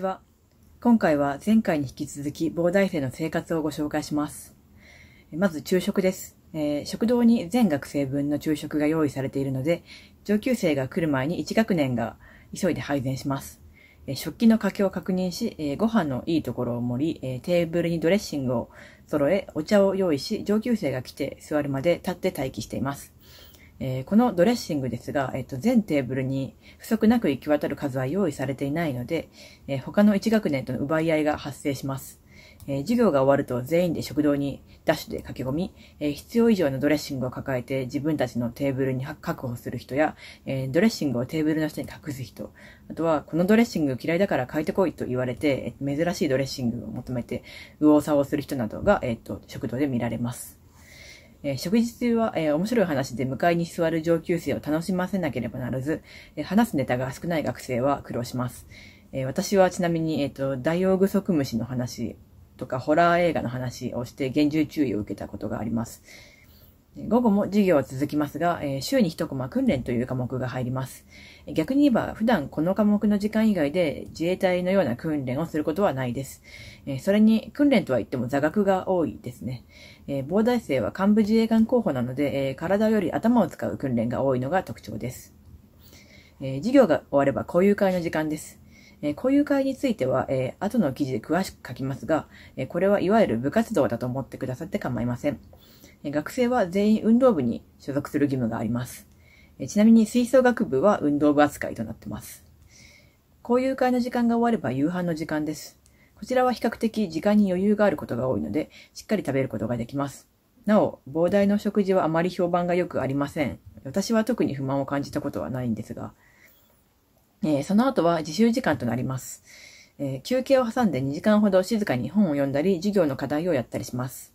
ちは。今回は前回に引き続き膨大生の生活をご紹介します。まず昼食です。えー、食堂に全学生分の昼食が用意されているので、上級生が来る前に1学年が急いで配膳します。えー、食器の掛けを確認し、えー、ご飯のいいところを盛り、えテーブルにドレッシングを揃え、お茶を用意し、上級生が来て座るまで立って待機しています。えー、このドレッシングですが、えっ、と、全テーブルに不足なく行き渡る数は用意されていないので、えー、他の1学年との奪い合いが発生します。え授業が終わると全員で食堂にダッシュで駆け込み、え必要以上のドレッシングを抱えて自分たちのテーブルに確保する人や、えドレッシングをテーブルの下に隠す人、あとはこのドレッシング嫌いだから変えてこいと言われて、珍しいドレッシングを求めて右往左往する人などが、えっ、と、食堂で見られます。えー、食事中は、えー、面白い話で迎えに座る上級生を楽しませなければならず、えー、話すネタが少ない学生は苦労します。え私はちなみに、えっ、と、ダイオウグソクムシの話とかホラー映画の話をして厳重注意を受けたことがあります。午後も授業は続きますが、え週に1コマ訓練という科目が入ります。逆に言えば、普段この科目の時間以外で自衛隊のような訓練をすることはないです。えそれに、訓練とは言っても座学が多いですね。え防大生は幹部自衛官候補なので、え体より頭を使う訓練が多いのが特徴です。え授業が終われば交友会の時間です。えこういう会については、え後の記事で詳しく書きますが、えこれはいわゆる部活動だと思ってくださって構いません。学生は全員運動部に所属する義務があります。ちなみに吹奏楽部は運動部扱いとなってます。交友会の時間が終われば夕飯の時間です。こちらは比較的時間に余裕があることが多いので、しっかり食べることができます。なお、膨大の食事はあまり評判が良くありません。私は特に不満を感じたことはないんですが、えー、その後は自習時間となります、えー、休憩を挟んで2時間ほど静かに本を読んだり、授業の課題をやったりします。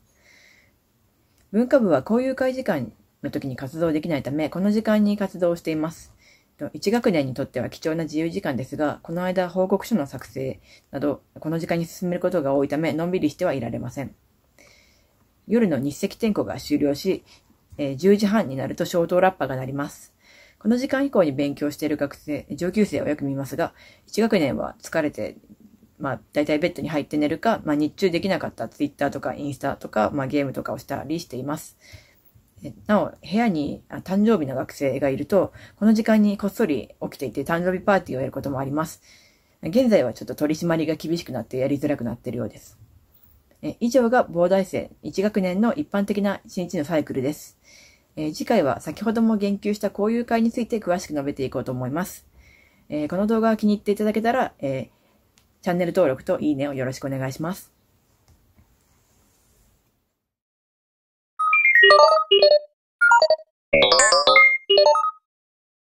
文化部はこういう会時間の時に活動できないため、この時間に活動しています。1学年にとっては貴重な自由時間ですが、この間報告書の作成など、この時間に進めることが多いため、のんびりしてはいられません。夜の日赤天候が終了し、え10時半になると消灯ラッパが鳴ります。この時間以降に勉強している学生、上級生をよく見ますが、1学年は疲れてまあ、大体ベッドに入って寝るか、まあ、日中できなかった Twitter とかインスタとか、まあ、ゲームとかをしたりしています。なお、部屋に誕生日の学生がいると、この時間にこっそり起きていて誕生日パーティーをやることもあります。現在はちょっと取り締まりが厳しくなってやりづらくなっているようです。え以上が膨大生1学年の一般的な1日のサイクルです。え次回は先ほども言及した交友会について詳しく述べていこうと思います。えこの動画が気に入っていただけたら、チャンネル登録といいねをよろしくお願いします。